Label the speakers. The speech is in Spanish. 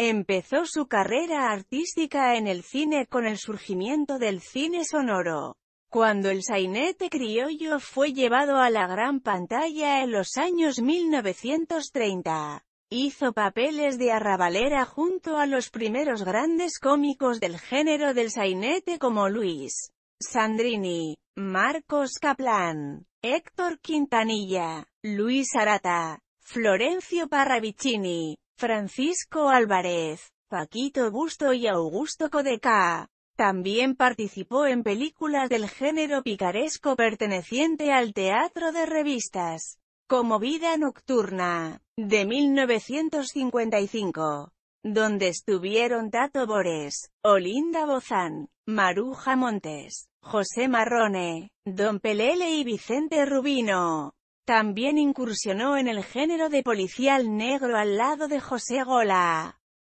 Speaker 1: Empezó su carrera artística en el cine con el surgimiento del cine sonoro. Cuando el sainete criollo fue llevado a la gran pantalla en los años 1930, hizo papeles de arrabalera junto a los primeros grandes cómicos del género del sainete como Luis Sandrini, Marcos Caplan, Héctor Quintanilla, Luis Arata, Florencio Parravicini, Francisco Álvarez, Paquito Busto y Augusto Codeca. También participó en películas del género picaresco perteneciente al teatro de revistas, como Vida Nocturna, de 1955, donde estuvieron Tato Bores, Olinda Bozán, Maruja Montes, José Marrone, Don Pelele y Vicente Rubino. También incursionó en el género de policial negro al lado de José Gola.